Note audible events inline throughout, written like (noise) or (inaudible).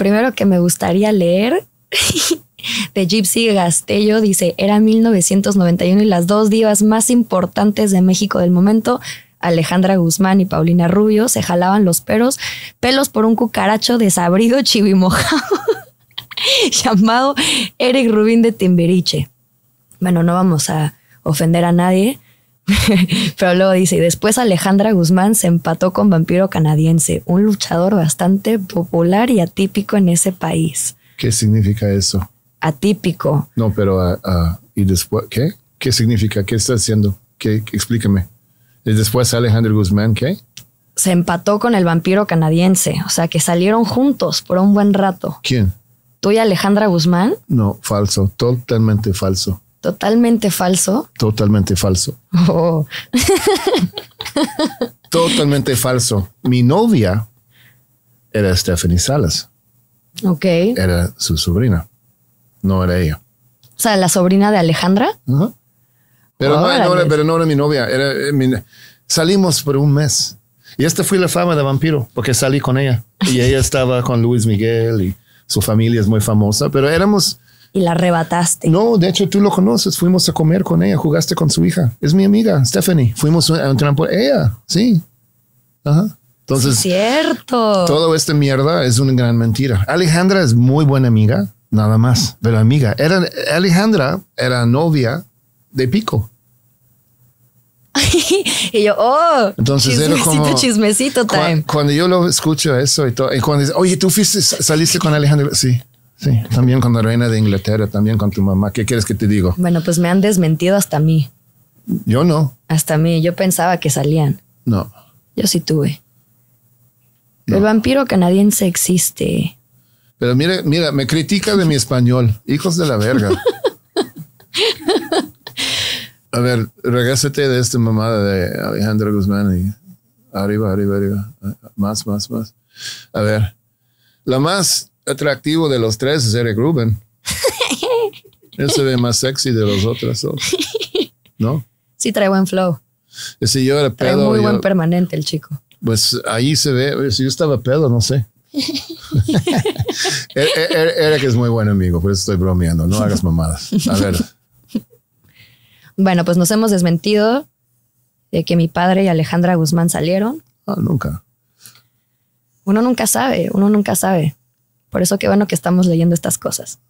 primero que me gustaría leer (laughs) de Gypsy Gastello dice, era 1991 y las dos divas más importantes de México del momento, Alejandra Guzmán y Paulina Rubio, se jalaban los peros, pelos por un cucaracho desabrido (laughs) chivimojado llamado Eric Rubín de Timberiche Bueno, no vamos a ofender a nadie, (laughs) Pero luego dice, y después Alejandra Guzmán se empató con Vampiro Canadiense, un luchador bastante popular y atípico en ese país. ¿Qué significa eso? Atípico. No, pero ah, ah, ¿y después qué? ¿Qué significa? ¿Qué está haciendo? ¿Qué, explícame. ¿Y después Alejandra Guzmán qué? Se empató con el vampiro canadiense, o sea que salieron juntos por un buen rato. ¿Quién? ¿Tú y Alejandra Guzmán? No, falso, totalmente falso totalmente falso. Totalmente falso. Oh. (laughs) totalmente falso. Mi novia era Stephanie Salas. Ok. Era su sobrina. No era ella. O sea, la sobrina de Alejandra. pero, no, era, mi novia. Era, eh, salimos por un mes. Y esta fue la fama de vampiro, porque salí con ella. Y ella estaba con Luis Miguel y su familia es muy famosa, pero éramos y la arrebataste. No, de hecho tú lo conoces. Fuimos a comer con ella, jugaste con su hija. Es mi amiga, Stephanie. Fuimos a un por ella. Sí. Ajá. Entonces, cierto. Todo esta mierda es una gran mentira. Alejandra es muy buena amiga, nada más, pero amiga. Era, Alejandra era novia de Pico. (laughs) y yo, oh, entonces era como, chismecito Cuando, yo lo escucho eso y todo, y cuando dice, oye, tú fuiste, saliste con Alejandra, sí. Sí, también con la reina de Inglaterra, también con tu mamá. ¿Qué quieres que te digo? Bueno, pues me han desmentido hasta mí. Yo no. Hasta mí. Yo pensaba que salían. No. Yo sí tuve. El vampiro canadiense existe. Pero mira, mira, me critica de mi español. Hijos de la verga. (laughs) a ver, regásete de esta mamada de Alejandro Guzmán y arriba, arriba, arriba. Más, más, más. A ver. La más atractivo de los tres es Eric Rubin. (laughs) Él se ve más sexy de los otros ¿No? Sí, trae buen flow. Si yo trae muy buen permanente el chico. Pues ahí se ve. Si yo estaba pedo, no sé. (laughs) E-, e-, e-, Eric es muy buen amigo, por eso estoy bromeando. No hagas mamadas. A ver. (laughs) Bueno, pues nos hemos desmentido de que mi padre y Alejandra Guzmán salieron. Ah, nunca. Uno nunca sabe, uno nunca sabe. Por eso qué bueno que estamos leyendo estas cosas.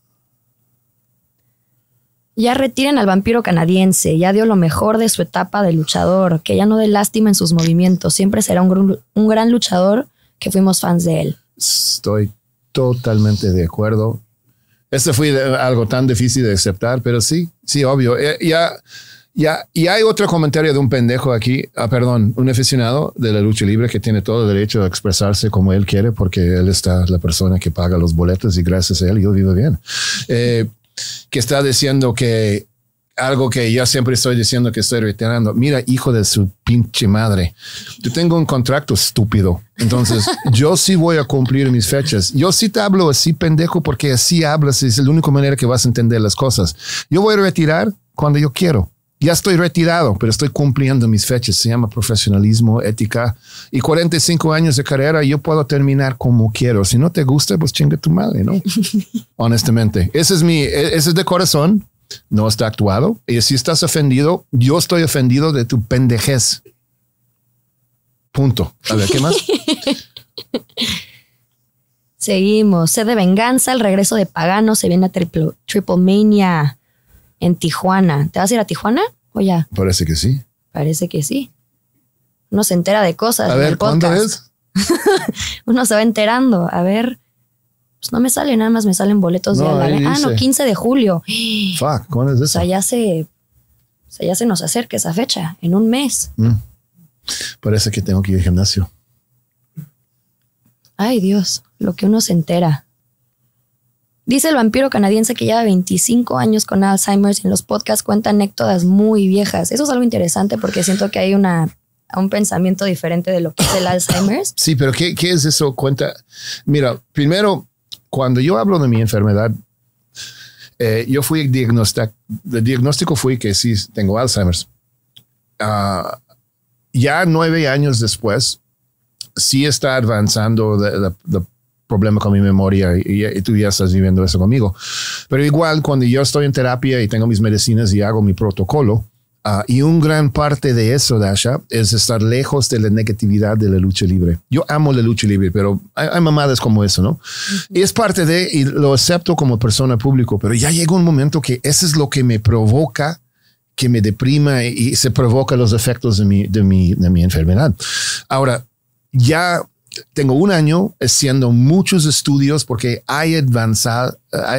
Ya retiren al vampiro canadiense, ya dio lo mejor de su etapa de luchador, que ya no dé lástima en sus movimientos, siempre será un, gran luchador que fuimos fans de él. Estoy totalmente de acuerdo. Este fue algo tan difícil de aceptar, pero sí, sí, obvio. Eh, ya, y hay otro comentario de un pendejo aquí, ah, perdón, un aficionado de la lucha libre que tiene todo el derecho a expresarse como él quiere porque él está la persona que paga los boletos y gracias a él yo vivo bien. Eh, que está diciendo que algo que yo siempre estoy diciendo que estoy reiterando. Mira, hijo de su pinche madre, yo tengo un contrato estúpido. Entonces, (laughs) yo sí voy a cumplir mis fechas. Yo sí te hablo así, pendejo, porque así hablas. Es la única manera que vas a entender las cosas. Yo voy a retirar cuando yo quiero. Ya estoy retirado, pero estoy cumpliendo mis fechas. Se llama profesionalismo, ética. Y 45 años de carrera, yo puedo terminar como quiero. Si no te gusta, pues chinga tu madre, ¿no? (laughs) Honestamente. Ese es mi, e, ese es de corazón. No está actuado. Y si estás ofendido, yo estoy ofendido de tu pendejez. Punto. A ver, ¿qué más? (laughs) Seguimos. Sed de venganza, el regreso de Pagano, se viene a triple Mania en Tijuana. ¿Te vas a ir a Tijuana o ya? Parece que sí. Parece que sí. Uno se entera de cosas. A ver, es? (laughs) Uno se va enterando. A ver, pues no me sale, nada más me salen boletos de Ah, no, 15 de julio. Fuck, ¿cuándo es eso? O sea, ya se, ya se nos acerca esa fecha, en un mes. Mm. Parece que tengo que ir al gimnasio. Ay, Dios, lo que uno se entera. Dice el vampiro canadiense que lleva 25 años con Alzheimer's. en los podcasts cuenta anécdotas muy viejas. Eso es algo interesante porque siento que hay una, un pensamiento diferente de lo que es el Alzheimer's. Sí, pero ¿qué, es eso? Cuenta. Mira, primero, cuando yo hablo de mi enfermedad, eh, yo fui diagnosticado, el diagnóstico fui que sí, tengo Alzheimer's. Ah, ya nueve años después, sí está avanzando la, problema con mi memoria y, tú ya estás viviendo eso conmigo. Pero igual, cuando yo estoy en terapia y tengo mis medicinas y hago mi protocolo, ah, y un gran parte de eso, Dasha, es estar lejos de la negatividad de la lucha libre. Yo amo la lucha libre, pero hay, mamadas como eso, ¿no? Y es parte de, y lo acepto como persona público, pero ya llega un momento que eso es lo que me provoca que me deprima y, se provoca los efectos de mi, de mi, de mi enfermedad. Ahora, ya tengo un año haciendo muchos estudios porque hay avanzada,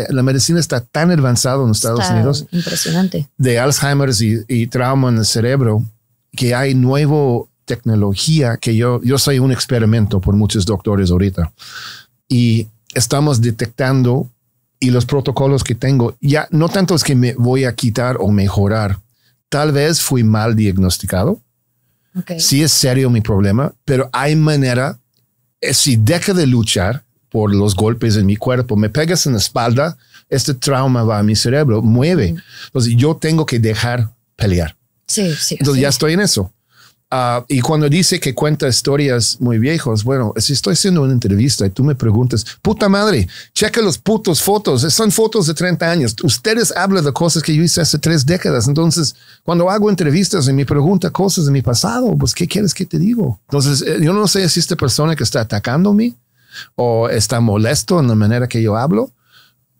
la medicina está tan avanzada en Estados Unidos. Impresionante. De Alzheimer y, trauma en el cerebro, que hay nueva tecnología que yo, yo soy un experimento por muchos doctores ahorita. Y estamos detectando y los protocolos que tengo, ya no tanto es que me voy a quitar o mejorar. Tal vez fui mal diagnosticado. Okay. Sí es serio mi problema, pero hay manera eh, si deja de luchar por los golpes en mi cuerpo, me pegas en la espalda, este trauma va a mi cerebro, mueve. Entonces yo tengo que dejar pelear. Sí, sí. Entonces ya estoy en eso. Ah, y cuando dice que cuenta historias muy viejas, bueno, si estoy haciendo una entrevista y tú me preguntas, puta madre, checa los putos fotos, son fotos de 30 años. Ustedes hablan de cosas que yo hice hace tres décadas. Entonces, cuando hago entrevistas y me pregunta cosas de mi pasado, pues, ¿qué quieres que te digo? Entonces, eh, yo no sé si esta persona que está atacando mí o está molesto en la manera que yo hablo,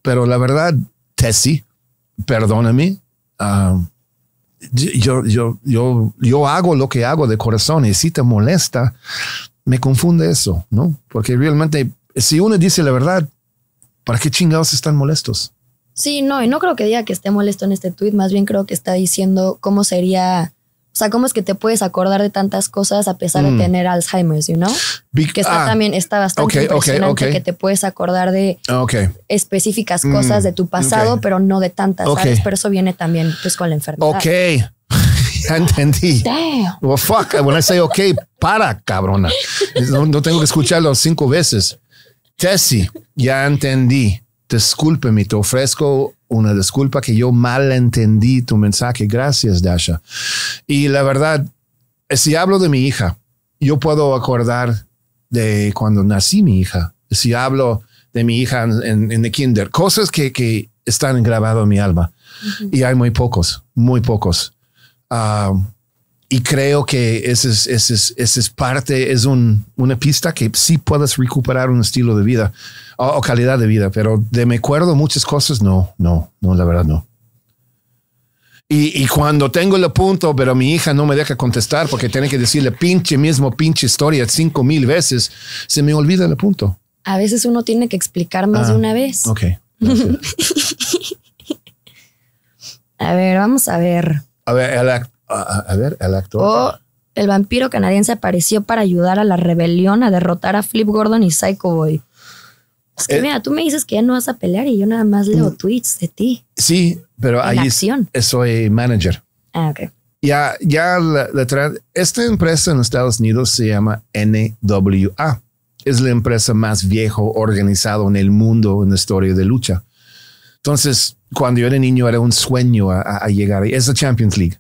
pero la verdad, Tessie, perdóname. Ah, yo, yo, yo, yo hago lo que hago de corazón y si te molesta, me confunde eso, ¿no? Porque realmente, si uno dice la verdad, ¿para qué chingados están molestos? Sí, no, y no creo que diga que esté molesto en este tweet, más bien creo que está diciendo cómo sería o sea, ¿cómo es que te puedes acordar de tantas cosas a pesar de mm. tener Alzheimer's, you que está ah, también está bastante impresionante que te puedes acordar de específicas mm, cosas de tu pasado, pero no de tantas, Pero eso viene también pues con la enfermedad. Ok. (laughs) ya entendí. Damn. Well, fuck, when I say okay, para, cabrona. No, tengo que escucharlo cinco veces. Tessie, ya entendí. Discúlpeme, te ofrezco una disculpa que yo mal entendí tu mensaje. Gracias, Dasha. Y la verdad, si hablo de mi hija, yo puedo acordar de cuando nací mi hija. Si hablo de mi hija en, en el kinder, cosas que, están grabadas en mi alma. Y hay muy pocos, muy pocos. Ah, y creo que esa ese es, ese es, parte, es un, una pista que sí puedes recuperar un estilo de vida o, calidad de vida, pero de me acuerdo muchas cosas, no, no, no, la verdad no. Y, y, cuando tengo el punto, pero mi hija no me deja contestar porque tiene que decirle pinche mismo, pinche historia cinco mil veces, se me olvida el punto. A veces uno tiene que explicar más de ah, una vez. Ok. (laughs) a ver, vamos a ver. A ver, a la. A, ver, el actor. O el vampiro canadiense apareció para ayudar a la rebelión a derrotar a Flip Gordon y Psycho Boy. Es que eh, mira, tú me dices que ya no vas a pelear y yo nada más leo mm. tweets de ti. Sí, pero ahí soy manager. Ah, ok. Ya, ya la, la, esta empresa en Estados Unidos se llama NWA. Es la empresa más viejo organizado en el mundo en la historia de lucha. Entonces, cuando yo era niño era un sueño a, llegar es la Champions League.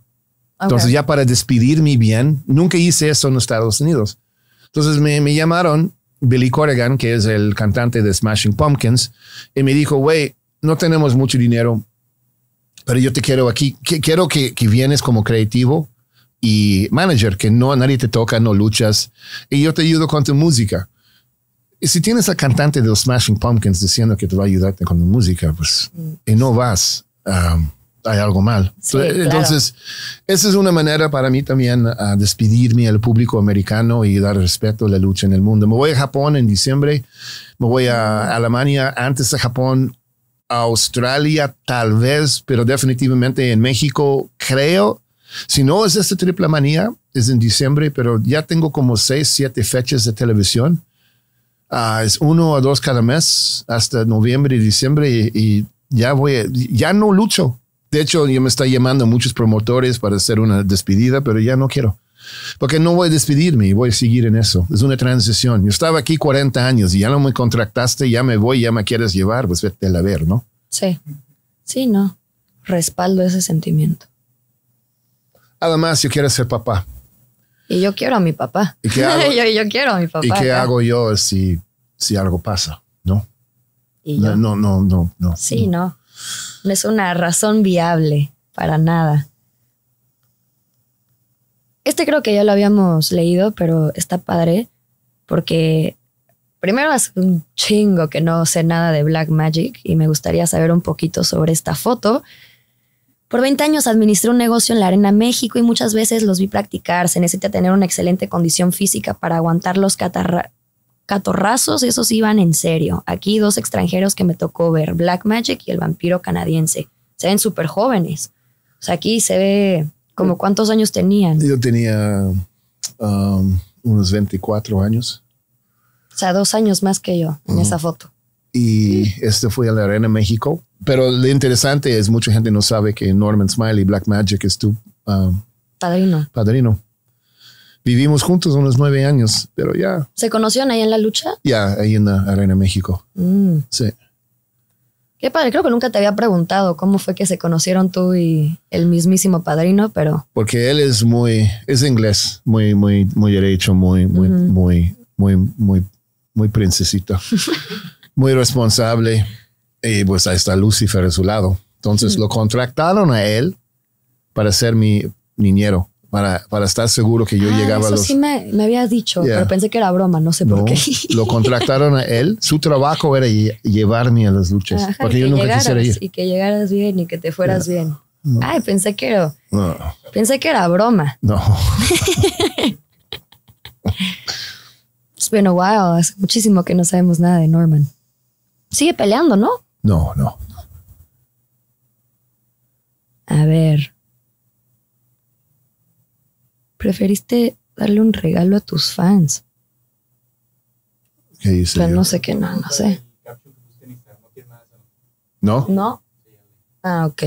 Entonces ya para despedirme bien, nunca hice eso en Estados Unidos. Entonces me, llamaron Billy Corrigan, que es el cantante de Smashing Pumpkins, y me dijo, güey, no tenemos mucho dinero, pero yo te quiero aquí, quiero que, vienes como creativo y manager, que no a nadie te toca, no luchas, y yo te ayudo con tu música. Y si tienes al cantante de los Smashing Pumpkins diciendo que te va a ayudarte con tu música, pues, mm. y no vas. Um, hay algo mal. Entonces, esa es una manera para mí también a ah, despedirme al público americano y dar respeto a la lucha en el mundo. Me voy a Japón en diciembre, me voy a Alemania, antes a Japón, a Australia tal vez, pero definitivamente en México creo. Si no es esta triple manía, es en diciembre, pero ya tengo como seis, siete fechas de televisión. Ah, es uno o dos cada mes hasta noviembre y diciembre y, ya voy, ya no lucho de hecho, yo me está llamando muchos promotores para hacer una despedida, pero ya no quiero. Porque no voy a despedirme y voy a seguir en eso. Es una transición. Yo estaba aquí 40 años y ya no me contractaste, ya me voy, ya me quieres llevar, pues vete a ver, ¿no? Sí, sí, no. Respaldo ese sentimiento. Además, yo quiero ser papá. Y yo quiero a mi papá. ¿Y qué (laughs) hago? yo, quiero a mi papá. ¿Y qué hago yo si, si algo pasa? No. no, no, no, no, Sí, no. No es una razón viable para nada. Este creo que ya lo habíamos leído, pero está padre porque primero es un chingo que no sé nada de Black Magic y me gustaría saber un poquito sobre esta foto. Por 20 años administré un negocio en la Arena México y muchas veces los vi practicar. Se necesita tener una excelente condición física para aguantar los catarra Catorrazos, esos iban en serio. Aquí dos extranjeros que me tocó ver, Black Magic y el vampiro canadiense. Se ven súper jóvenes. O sea, aquí se ve como eh, cuántos años tenían. Yo tenía um, unos 24 años. O sea, dos años más que yo en esa foto. Y mm. este fue a la Arena México. Pero lo interesante es, mucha gente no sabe que Norman Smiley, Black Magic, es tu um, padrino. Padrino vivimos juntos unos nueve años, pero ya. ¿Se conocieron ahí en la lucha? Ya, ahí en la Arena México. Mm. Sí. Qué padre, creo que nunca te había preguntado cómo fue que se conocieron tú y el mismísimo padrino, pero. Porque él es muy, es inglés, muy, muy, muy derecho, muy, muy, muy, muy, muy, muy princesito, (laughs) muy responsable. Y pues ahí está Lucifer a su lado. Entonces lo contrataron a él para ser mi niñero para, estar seguro que yo ah, llegaba a los... Sí, me, me habías dicho, pero pensé que era broma, no sé por qué. Lo contrataron a él. Su trabajo era llevarme a las luchas, porque yo nunca quisiera ir. Y que llegaras bien y que te fueras bien. Ay, pensé que era, pensé que era broma. No. bueno (laughs) been Hace muchísimo que no sabemos nada de Norman. Sigue peleando, ¿no? No, no. A ver preferiste darle un regalo a tus fans. Pues, no sé qué, no, no sé. ¿No? No. Ah, ok.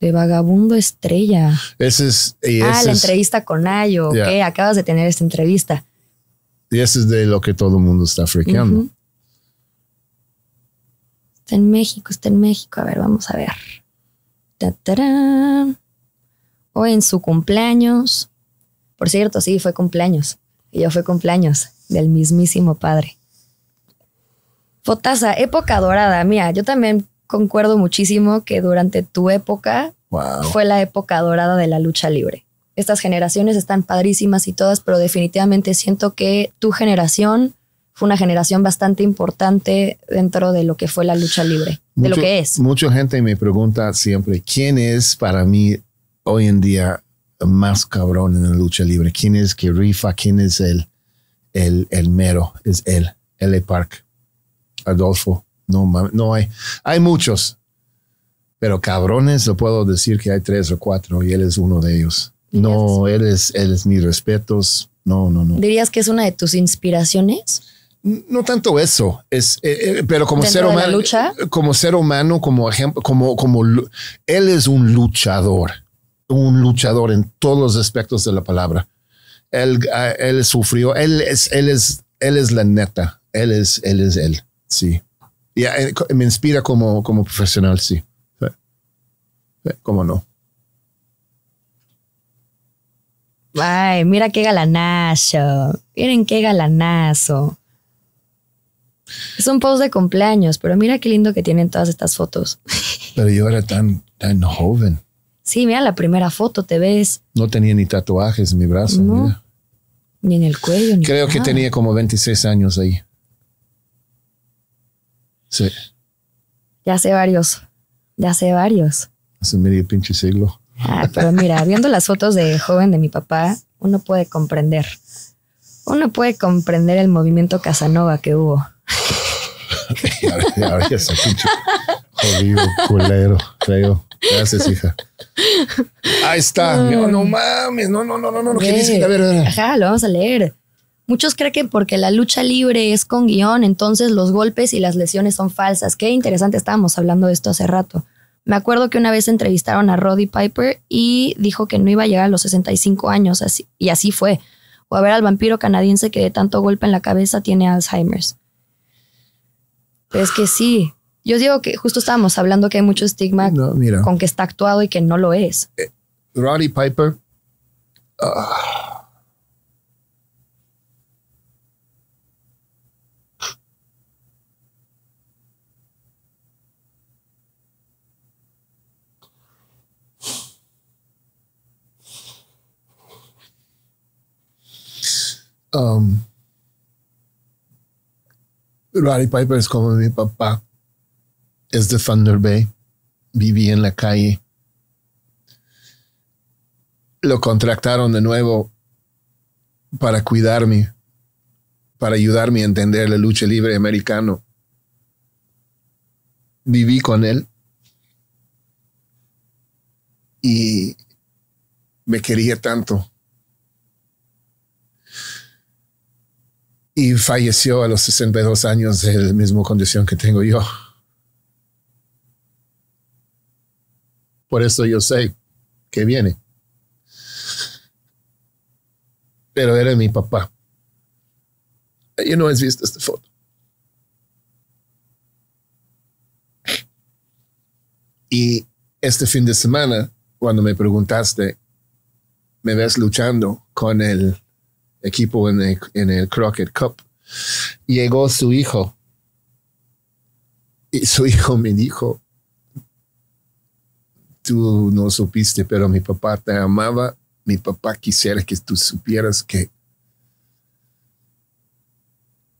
De Vagabundo Estrella. Ese es. ah, la entrevista con Ayo. acabas de tener esta entrevista. Y ese es de lo que todo el mundo está frequeando. Está en México, está en México. A ver, vamos a ver. Tatarán o en su cumpleaños. Por cierto, sí, fue cumpleaños. ella yo fue cumpleaños del mismísimo padre. Fotasa, época dorada. mía, yo también concuerdo muchísimo que durante tu época fue la época dorada de la lucha libre. Estas generaciones están padrísimas y todas, pero definitivamente siento que tu generación fue una generación bastante importante dentro de lo que fue la lucha libre, de lo que es. Mucha gente me pregunta siempre, ¿quién es para mí hoy en día más cabrón en la lucha libre? ¿Quién es que rifa? ¿Quién es el, el, el mero? Es él, L. Park, Adolfo. No, no hay, hay muchos, pero cabrones, lo puedo decir que hay tres o cuatro y él es uno de ellos. No, él es, él es mis respetos. No, no, no. ¿Dirías que es una de tus inspiraciones? No tanto eso, es, eh, eh, pero como ser humano, eh, como ser humano, como ejemplo, como, como él es un luchador un luchador en todos los aspectos de la palabra. Ah, él, sufrió, él es, él es, él es la neta, él es, él es él, sí. Ah, eh, me inspira como, como profesional, sí. ¿Cómo no? Ay, mira qué galanazo. Miren qué galanazo. Es un post de cumpleaños, pero mira qué lindo que tienen todas estas fotos. (laughs) Pero yo era tan, tan joven. Sí, mira la primera foto, te ves. No tenía ni tatuajes en mi brazo, mira. Ni en el cuello. Ni Creo que tenía como 26 años ahí. Sí. Ya sé varios. Ya sé varios. Hace medio pinche siglo. Ah, pero mira, (laughs) viendo las fotos de joven de mi papá, uno puede comprender. Uno puede comprender el movimiento Casanova que hubo. (laughs) ya, ya, pinche... (laughs) Jodido, culero. Creo. Gracias, hija. Ahí está. No, mames. No, no, no, no, no. ¿Qué Ajá, lo vamos a leer. Muchos creen que porque la lucha libre es con guión, entonces los golpes y las lesiones son falsas. Qué interesante, estábamos hablando de esto hace rato. Me acuerdo que una vez entrevistaron a Roddy Piper y dijo que no iba a llegar a los 65 años, así, y así fue. O a ver al vampiro canadiense que de tanto golpe en la cabeza tiene Alzheimer's. es que sí, yo digo que justo estábamos hablando que hay mucho estigma con que está actuado y que no lo es. Eh, Roddy Piper. Ah. Um, Roddy Piper es como mi papá es de Thunder Bay. Viví en la calle. Lo contrataron de nuevo para cuidarme, para ayudarme a entender la lucha libre americano. Viví con él y me quería tanto. Y falleció a los 62 años de la misma condición que tengo yo. Por eso yo sé que viene. Pero era mi papá. Yo no has visto esta foto. Y este fin de semana, cuando me preguntaste, me ves luchando con el equipo en el, en el Crockett Cup, llegó su hijo. Y su hijo me dijo, tú no supiste, pero mi papá te amaba. Mi papá quisiera que tú supieras que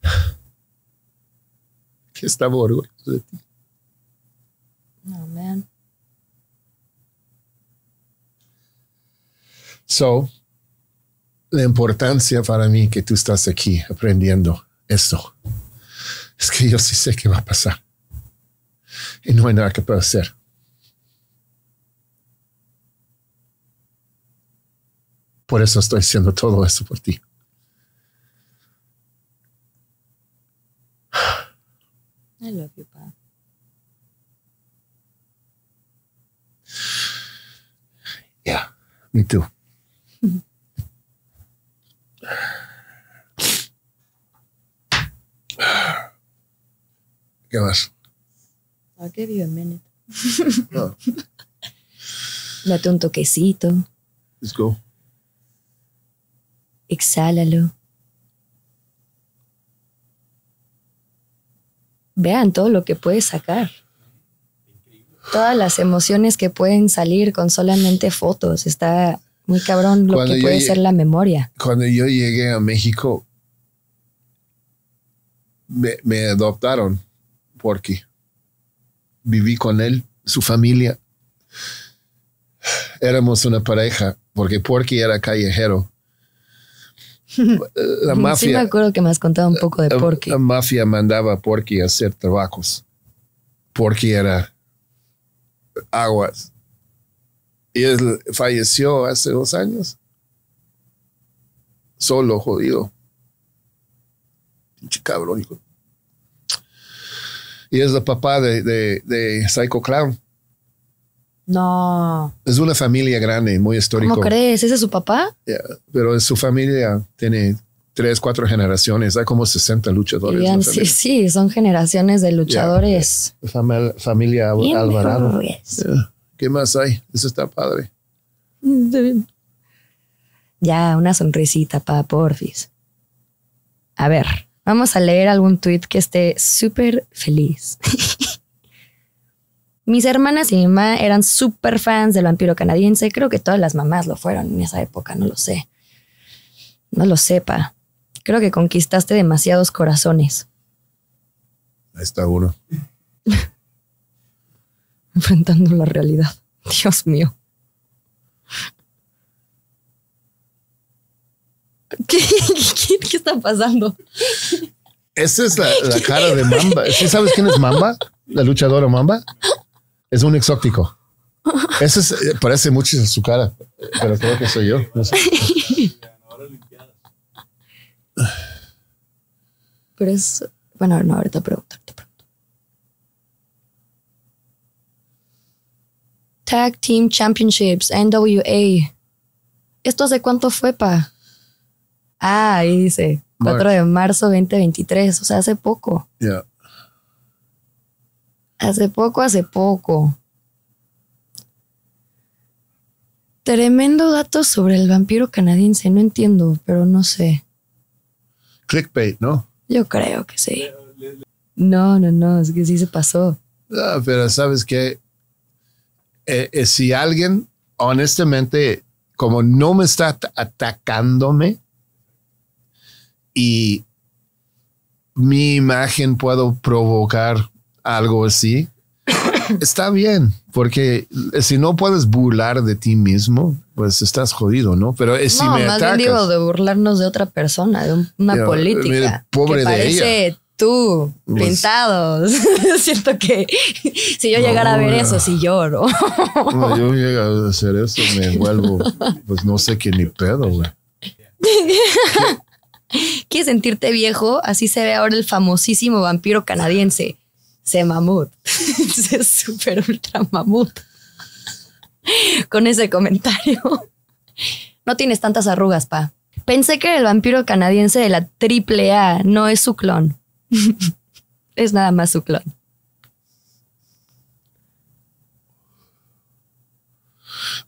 (laughs) que estaba orgulloso de ti. So, la importancia para mí que tú estás aquí aprendiendo esto es que yo sí sé qué va a pasar y no hay nada que pueda hacer. Por eso estoy haciendo todo esto por ti. I love you, pa. Yeah, me too. ¿Qué más? I'll give you a minute. No. (laughs) Date un toquecito. Let's go exhálalo. Vean todo lo que puede sacar. Todas las emociones que pueden salir con solamente fotos. Está muy cabrón lo que puede ser la memoria. Cuando yo llegué a México, me, me adoptaron porque viví con él, su familia. Éramos una pareja, porque Porky era callejero la mafia. Sí, me acuerdo que me has contado un poco de Porky. La, mafia mandaba a Porky a hacer trabajos. Porky era aguas. Y él falleció hace dos años. Solo, jodido. Pinche cabrón, hijo. Y es el papá de, de Psycho Clown. No. Es una familia grande, muy histórica. ¿Cómo crees? ¿Ese es su papá? pero su familia tiene tres, cuatro generaciones. Hay como 60 luchadores. sí, sí, son generaciones de luchadores. familia Alvarado. ¿Qué más hay? Eso está padre. Ya, una sonrisita para Porfis. A ver, vamos a leer algún tweet que esté súper feliz. (laughs) Mis hermanas y mi mamá eran súper fans del vampiro canadiense. Creo que todas las mamás lo fueron en esa época, no lo sé. No lo sepa. Creo que conquistaste demasiados corazones. Ahí está uno. (laughs) Enfrentando la realidad. Dios mío. (laughs) ¿Qué, está pasando? Esa es la, la cara de (laughs) Mamba. ¿Sí sabes quién es Mamba? La luchadora Mamba es un exótico. Ese eh, parece mucho en su cara, pero creo que soy yo. Pero es, bueno, no, ahorita preguntarte pronto. Tag Team Championships, NWA. ¿Esto hace cuánto fue, pa? Ah, ahí dice, 4 de marzo 2023, o sea, hace poco. ya Hace poco, hace poco. Tremendo dato sobre el vampiro canadiense. No entiendo, pero no sé. Clickbait, ¿no? Yo creo que sí. No, no, no, es que sí se pasó. pero sabes que eh, eh, si alguien, honestamente, como no me está atacándome y mi imagen puedo provocar algo así, está bien, porque si no puedes burlar de ti mismo, pues estás jodido, ¿no? Pero es eh, si me digo de burlarnos de otra persona, de una política. pobre que de ella. Tú, pues pintados. (laughs) cierto que si yo llegara a ver eso, si lloro. no, yo llego a hacer eso, me vuelvo, pues no sé qué ni pedo, güey. (laughs) ¿Quieres sentirte viejo? Así se ve ahora el famosísimo vampiro canadiense se mamut, se (laughs) super ultra mamut con ese comentario. No tienes tantas arrugas, pa. Pensé que el vampiro canadiense de la triple A no es su clon. (laughs) es nada más su clon.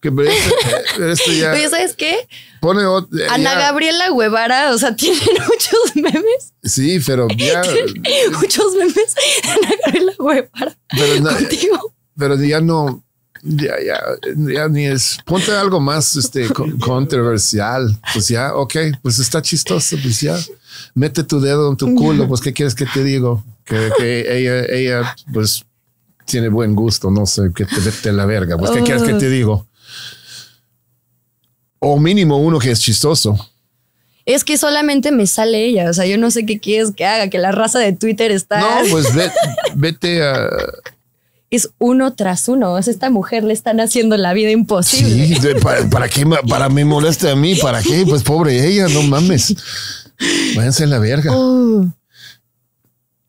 Que ya ¿sabes qué? Pone eh, Ana Gabriela Guevara, o sea, (laughs) tienen muchos memes. Sí, pero ya. (laughs) muchos memes. (laughs) Ana Gabriela Guevara. Pero, ya no. Ya, ya, ni es. Ponte algo más este, controversial. Pues ya, ok, pues está chistoso. Pues ya, mete tu dedo en tu culo. Pues, ¿qué quieres que te digo? Que, ella, pues tiene buen gusto. No sé, que te vete la verga. Pues, ¿qué quieres que te digo? O mínimo uno que es chistoso. Es que solamente me sale ella. O sea, yo no sé qué quieres que haga, que la raza de Twitter está. No, (laughs) pues vete a. Es uno tras uno. O esta mujer le están haciendo la vida imposible. Sí, ¿para, para qué? Para mí molesta a mí. ¿Para qué? Pues pobre ella, no mames. Váyanse a la verga. Uh,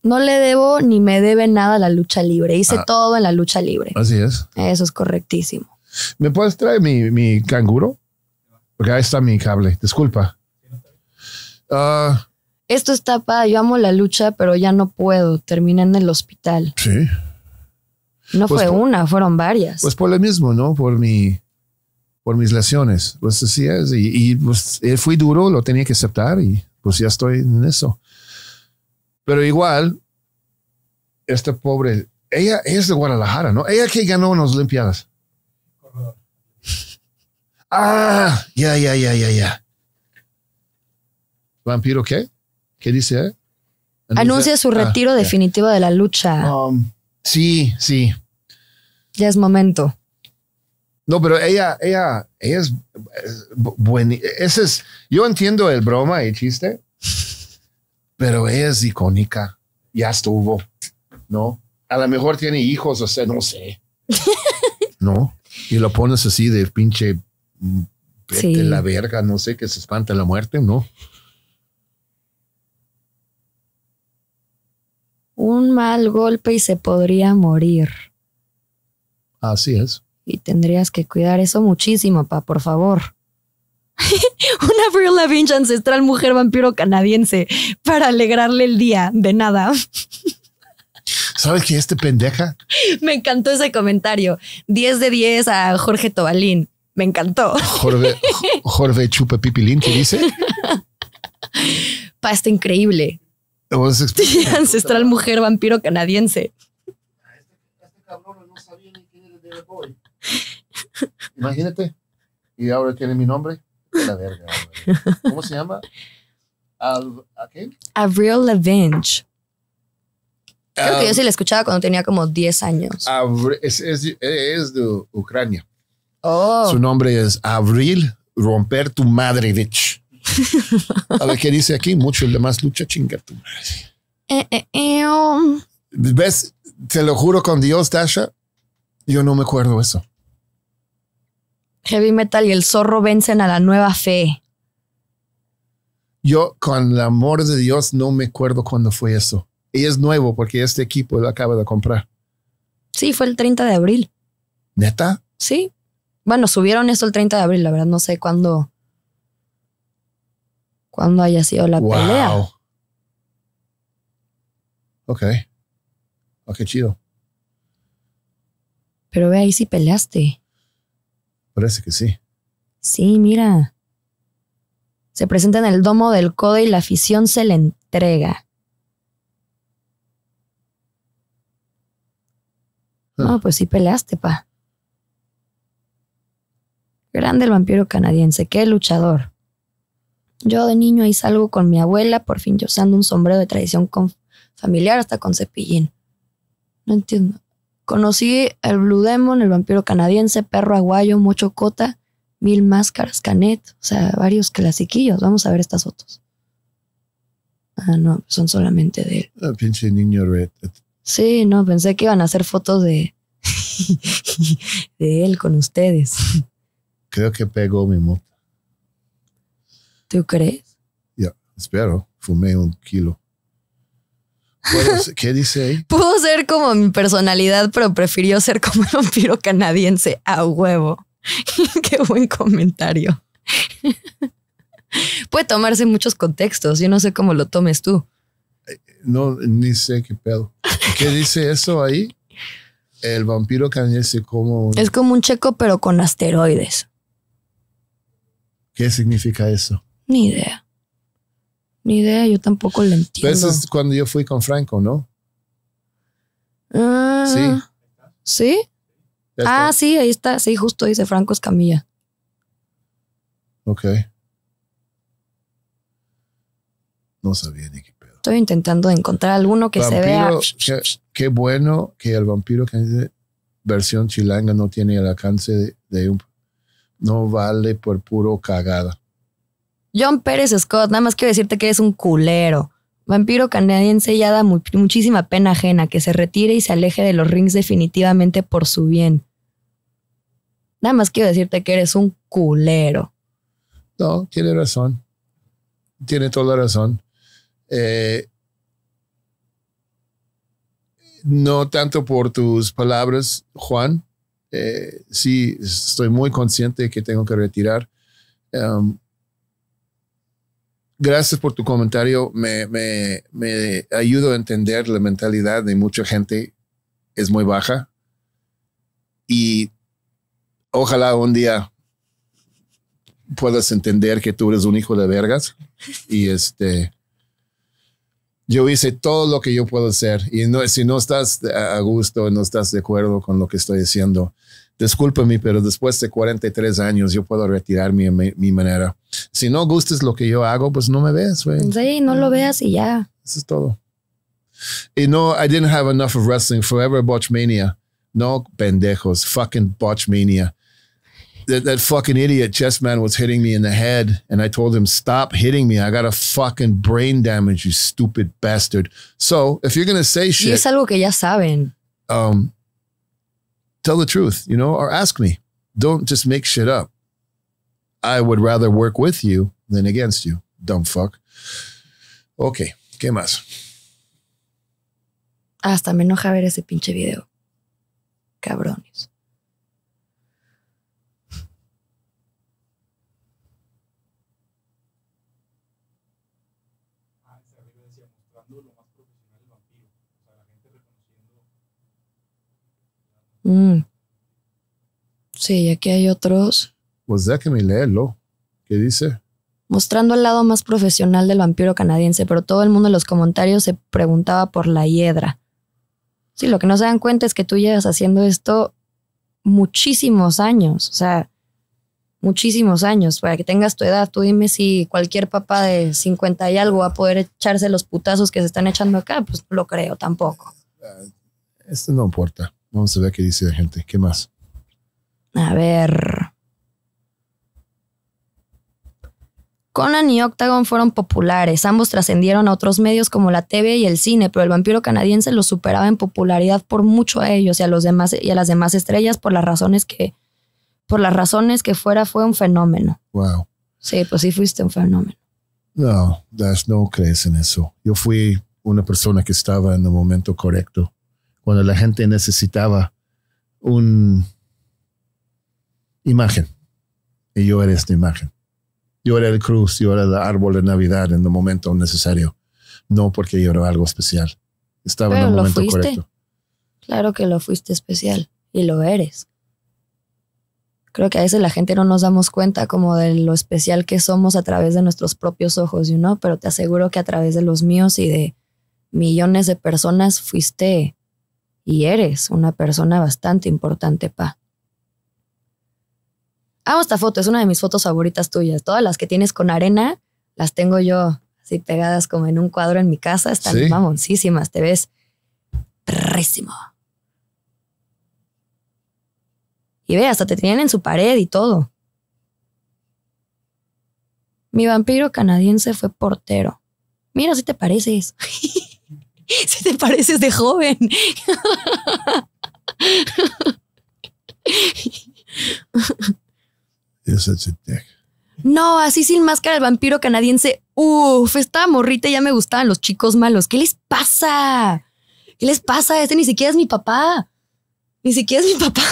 no le debo ni me debe nada a la lucha libre. Hice ah. todo en la lucha libre. Así es. Eso es correctísimo. ¿Me puedes traer mi canguro? Porque ahí está mi cable, disculpa. Ah, Esto está para, yo amo la lucha, pero ya no puedo. Terminé en el hospital. Sí. No pues fue una, fueron varias. Pues por lo mismo, ¿no? Por mi por mis lesiones, pues así es. Y, pues, eh, fui duro, lo tenía que aceptar y pues ya estoy en eso. Pero igual, esta pobre, ella, es de Guadalajara, ¿no? Ella que ganó unas nos Olimpiadas. Ah, ya, ya, ya, ya, ya. ¿Vampiro qué? ¿Qué dice? Eh? Anuncia, su ah, retiro definitivo de la lucha. Um, sí, sí. Ya es momento. No, pero ella, ella, ella es, bueno buena. Ese es, yo entiendo el broma y el chiste, pero ella es icónica. Ya estuvo, ¿no? A lo mejor tiene hijos, o sea, no sé. (laughs) ¿No? Y lo pones así de pinche vete la verga, no sé, que se espanta la muerte, ¿no? Un mal golpe y se podría morir. Así es. Y tendrías que cuidar eso muchísimo, pa, por favor. (laughs) Una real ancestral mujer vampiro canadiense para alegrarle el día de nada. (laughs) ¿Sabes que este pendeja? Me encantó ese comentario. 10 de 10 a Jorge Tobalín. Me encantó. Jorge, Chupe Pipilín, ¿qué dice? Pasta increíble. Ancestral mujer vampiro canadiense. Este cabrón no sabía ni Imagínate. Y ahora tiene mi nombre. La verga. ¿Cómo se llama? ¿A Avril Lavinch. Creo que yo ah. sí la escuchaba cuando tenía como 10 años. es, de Ucrania. Oh. Su nombre es Abril Romper tu Madre Bitch. (laughs) A ver qué dice aquí, mucho el demás lucha chingar tu madre. Eh, eh, eh, um. ¿Ves? Te lo juro con Dios, Tasha. Yo no me acuerdo eso. Heavy metal y el zorro vencen a la nueva fe. Yo, con el amor de Dios, no me acuerdo cuándo fue eso. Y es nuevo porque este equipo lo acaba de comprar. Sí, fue el 30 de abril. ¿Neta? Sí. Bueno, subieron eso el 30 de abril, la verdad, no sé cuándo. cuándo haya sido la wow. pelea. Ok. Ok, ah, chido. Pero ve ahí si peleaste. Parece que sí. Sí, mira. Se presenta en el domo del codo y la afición se le entrega. Ah, No, pues sí peleaste, pa. Grande el vampiro canadiense, qué luchador. Yo de niño ahí salgo con mi abuela, por fin yo usando un sombrero de tradición familiar hasta con cepillín. No entiendo. Conocí al Blue Demon, el vampiro canadiense, perro aguayo, mochocota, mil máscaras, canet, o sea, varios clasiquillos. Vamos a ver estas fotos. Ah, no, son solamente de él. Ah, niño red. Sí, no, pensé que iban a hacer fotos de, (laughs) de él con ustedes creo que pegó mi moto. ¿Tú crees? Ya, espero. Fumé un kilo. (laughs) ¿Qué dice ahí? Pudo ser como mi personalidad, pero prefirió ser como un vampiro canadiense a huevo. (laughs) Qué buen comentario. (laughs) Puede tomarse en muchos contextos. Yo no sé cómo lo tomes tú. No, ni sé qué pedo. ¿Qué dice eso ahí? El vampiro canadiense como... Es como un checo, pero con asteroides. ¿Qué significa eso? Ni idea. Ni idea, yo tampoco lo entiendo. es cuando yo fui con Franco, ¿no? Ah, sí. ¿Sí? Ah, sí, ahí está. Sí, justo dice Franco Escamilla. Ok. No sabía ni qué pedo. Estoy intentando encontrar alguno que se vea. Qué, bueno que el vampiro que dice versión chilanga no tiene el alcance de un no vale por puro cagada. John Pérez Scott, nada más quiero decirte que eres un culero. Vampiro canadiense ya da muchísima pena ajena, que se retire y se aleje de los rings definitivamente por su bien. Nada más quiero decirte que eres un culero. No, tiene razón. Tiene toda la razón. Eh, no tanto por tus palabras, Juan, eh, sí, estoy muy consciente que tengo que retirar. Em, gracias por tu comentario. Me, me, a entender la mentalidad de mucha gente. Es muy baja. Y ojalá un día puedas entender que tú eres un hijo de vergas. Y este. Yo hice todo lo que yo puedo hacer y no, si no estás a gusto, no estás de acuerdo con lo que estoy diciendo discúlpeme, pero después de 43 años yo puedo retirar mi, mi, mi manera. Si no gustes lo que yo hago, pues no me ves, güey. Sí, no lo veas y ya. Eso es todo. Y no, I didn't have enough of wrestling. Forever Botchmania. No, pendejos. Fucking Botchmania. That, that fucking idiot chess man was hitting me in the head, and I told him, Stop hitting me. I got a fucking brain damage, you stupid bastard. So, if you're going to say shit. Y es algo que ya saben. Um, tell the truth, you know, or ask me. Don't just make shit up. I would rather work with you than against you, dumb fuck. Ok, ¿qué más? Hasta me enoja ver ese pinche video. Cabrones. Ah, Mm. Sí, aquí hay otros. Pues déjame leerlo. ¿Qué dice? Mostrando el lado más profesional del vampiro canadiense, pero todo el mundo en los comentarios se preguntaba por la hiedra. Sí, lo que no se dan cuenta es que tú llevas haciendo esto muchísimos años, o sea, muchísimos años. Para que tengas tu edad, tú dime si cualquier papá de 50 y algo va a poder echarse los putazos que se están echando acá, pues no lo creo tampoco. Ah, esto no importa. Vamos a ver qué dice la gente. ¿Qué más? A ver. Conan y Octagon fueron populares. Ambos trascendieron a otros medios como la TV y el cine, pero el vampiro canadiense los superaba en popularidad por mucho a ellos y a, los demás, y a las demás estrellas por las razones que, por las razones que fuera, fue un fenómeno. Wow. Sí, pues sí fuiste un fenómeno. No, Dash, no crees en eso. Yo fui una persona que estaba en el momento correcto cuando la gente necesitaba una imagen. Y yo era esta imagen. Yo era el cruz, yo era el árbol de Navidad en el momento necesario. No porque yo era algo especial. Estaba en el momento correcto. Claro que lo fuiste especial y lo eres. Creo que a veces la gente no nos damos cuenta como de lo especial que somos a través de nuestros propios ojos, you ¿no? Pero te aseguro que a través de los míos y de millones de personas fuiste y eres una persona bastante importante, pa. Amo esta foto, es una de mis fotos favoritas tuyas. Todas las que tienes con arena, las tengo yo así pegadas como en un cuadro en mi casa. Están mamoncísimas, te ves perrísimo. Y ve, hasta te tenían en su pared y todo. Mi vampiro canadiense fue portero. Mira, si te parece eso? (laughs) (laughs) si te pareces de joven. No, así sin máscara el vampiro canadiense. Uf, esta morrita ya me gustaban los chicos malos. ¿Qué les pasa? ¿Qué les pasa? Este ni siquiera es mi papá. Ni siquiera es mi papá.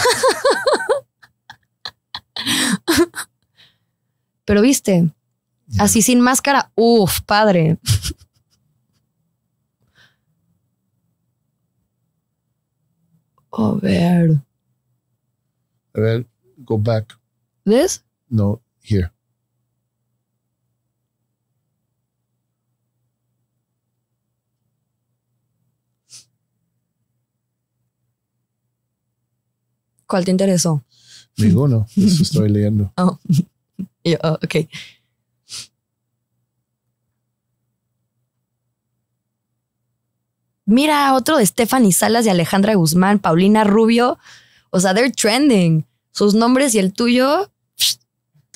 (laughs) Pero viste, así sin máscara, uf, padre. (laughs) A ver. A ver, go back. ¿This? No, here. ¿Cuál te interesó? Ninguno, eso estoy leyendo. (laughs) Oh. (laughs) oh. ok. Mira otro de Stephanie Salas y Alejandra Guzmán, Paulina Rubio. O sea, they're trending. Sus nombres y el tuyo,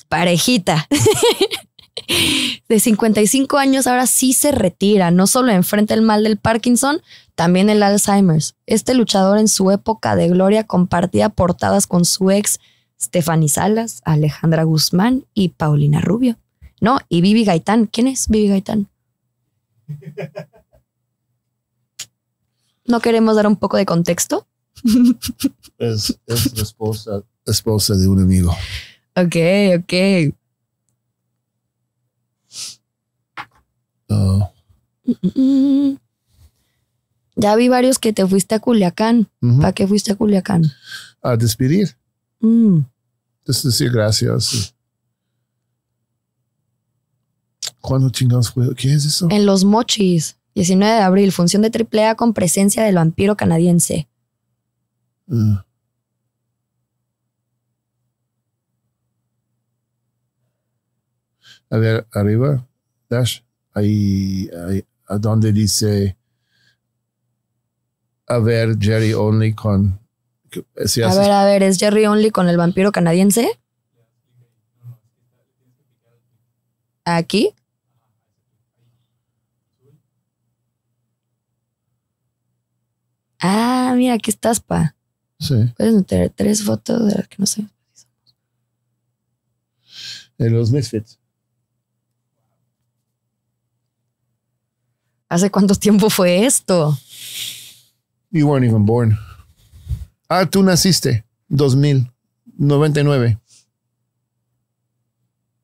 parejita. (laughs) de 55 años ahora sí se retira, no solo enfrenta el mal del Parkinson, también el Alzheimer's. Este luchador en su época de gloria compartía portadas con su ex Stephanie Salas, Alejandra Guzmán y Paulina Rubio. No, y Vivi Gaitán. ¿Quién es Vivi Gaitán? (laughs) ¿No queremos dar un poco de contexto? es, la esposa, de un amigo. Ok, ok. Ah. Mm, mm, mm. Ya vi varios que te fuiste a Culiacán. ¿Para qué fuiste a Culiacán? A despedir. Es decir, gracias. ¿Cuándo chingados ¿Qué es eso? En los mochis. 19 de abril, función de AAA con presencia del vampiro canadiense. Mm. A ver, arriba, Dash, ahí, donde dice, a ver, Jerry Only con... a ver, a ver, ¿es Jerry Only con el vampiro canadiense? Aquí. Ah, mira, aquí estás, pa. Sí. Puedes meter tres fotos de las que no sé. De los Misfits. ¿Hace cuánto tiempo fue esto? You weren't even born. Ah, tú naciste. 2000. 99.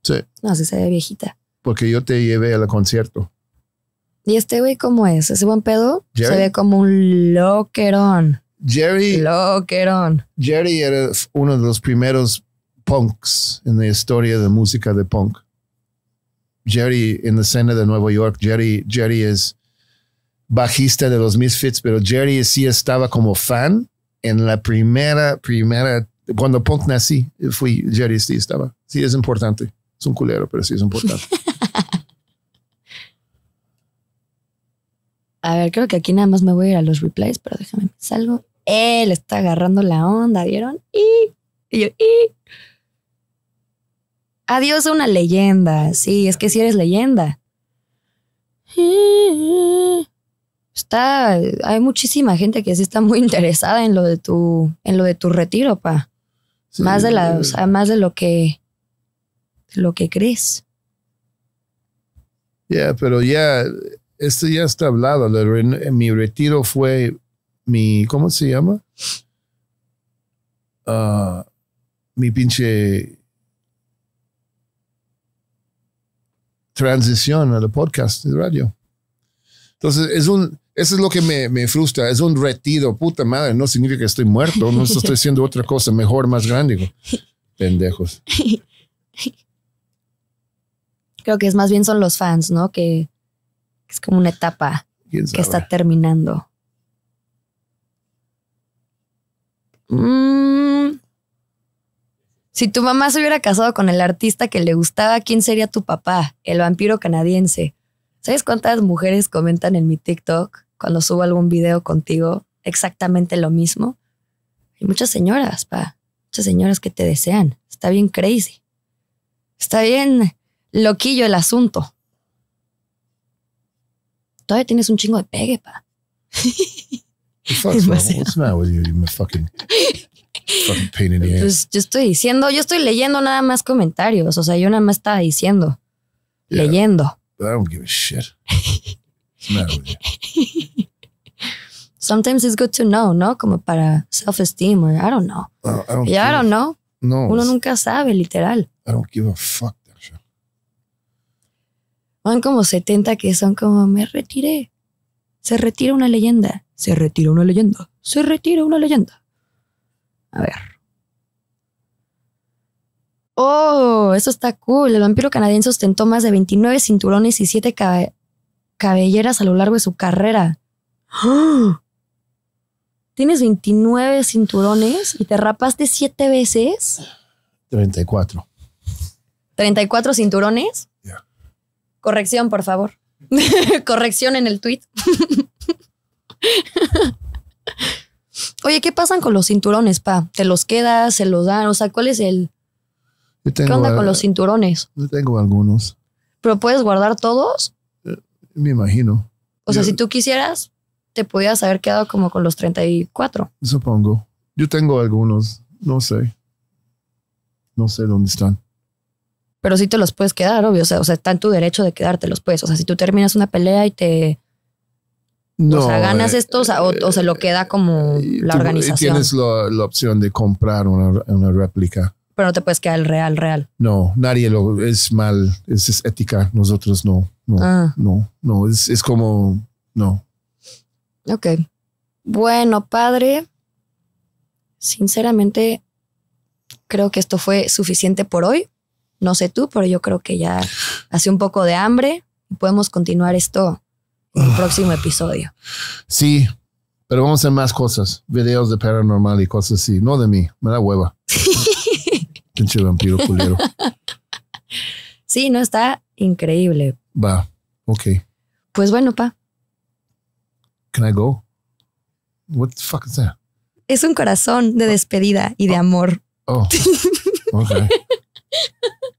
Sí. No, se ve viejita. Porque yo te llevé al concierto. ¿Y este güey cómo es? ¿Ese buen pedo? Se ve como un loquerón. Jerry. Loquerón. Jerry era uno de los primeros punks en la historia de música de punk. Jerry en la escena de Nueva York. Jerry, Jerry es bajista de los Misfits, pero Jerry sí estaba como fan en la primera, primera, cuando punk nací, fui, Jerry sí estaba. Sí es importante. Es un culero, pero sí es importante. (laughs) A ver, creo que aquí nada más me voy a ir a los replays, pero déjame, salgo. Él está agarrando la onda, ¿vieron? Y, yo, y. Adiós a una leyenda. Sí, es que si sí eres leyenda. Está, hay muchísima gente que sí está muy interesada en lo de tu, en lo de tu retiro, pa. más de la, más de lo que, lo que crees. Ya, pero ya, esto ya está hablado. mi retiro fue mi, ¿cómo se llama? Ah, mi pinche transición al podcast de radio. Entonces, es un, eso es lo que me, frustra, es un retiro, puta madre, no significa que estoy muerto, no estoy (laughs) haciendo otra cosa mejor, más grande. Pendejos. (laughs) Creo que es más bien son los fans, ¿no? Que es como una etapa que está terminando. Mm. Si tu mamá se hubiera casado con el artista que le gustaba, ¿quién sería tu papá? El vampiro canadiense. ¿Sabes cuántas mujeres comentan en mi TikTok cuando subo algún video contigo exactamente lo mismo? Hay muchas señoras, pa. Muchas señoras que te desean. Está bien crazy. Está bien loquillo el asunto todavía tienes un chingo de pegue, pa. Pues yo estoy diciendo, yo estoy leyendo nada más comentarios. O sea, yo nada más estaba diciendo. leyendo. Sometimes it's good to know, ¿no? Como para self-esteem or I don't know. Uh, yeah, I don't know. No. Uno nunca sabe, literal. I don't give a fuck. Van como 70 que son como, me retiré. Se retira una leyenda. Se retira una leyenda. Se retira una leyenda. A ver. Oh, eso está cool. El vampiro canadiense ostentó más de 29 cinturones y 7 cabelleras a lo largo de su carrera. ¡Ah! Tienes 29 cinturones y te rapaste 7 veces. 34. ¿34 cinturones? Corrección, por favor. (laughs) Corrección en el tweet. Oye, ¿qué pasan con los cinturones, pa? ¿Te los quedas? ¿Se los dan? O sea, ¿cuál es el. ¿Qué onda con los cinturones? Yo tengo algunos. ¿Pero puedes guardar todos? Eh, me imagino. O sea, si tú quisieras, te podías haber quedado como con los 34. Supongo. Yo tengo algunos. No sé. No sé dónde están pero sí te los puedes quedar, obvio. O sea, o sea, está en tu derecho de los puedes. O sea, si tú terminas una pelea y te. No, ganas eh, esto o, sea, o, se lo queda como eh, la organización. Tienes la, opción de comprar una, réplica. Pero no te puedes quedar el real, real. No, nadie lo. Es mal, es, ética. Nosotros no, no, ah. no, no. Es, es como. No. Ok. Bueno, padre. Sinceramente, creo que esto fue suficiente por hoy. No sé tú, pero yo creo que ya hace un poco de hambre podemos continuar esto en el ah. próximo episodio. Sí, pero vamos a hacer más cosas, videos de paranormal y cosas así. No de mí, me da hueva. (laughs) Pinche vampiro culero. Sí, no está increíble. Va, ok. Pues bueno, pa. Can I go? What the fuck is that? Es un corazón de despedida y de oh. amor. Oh. (laughs)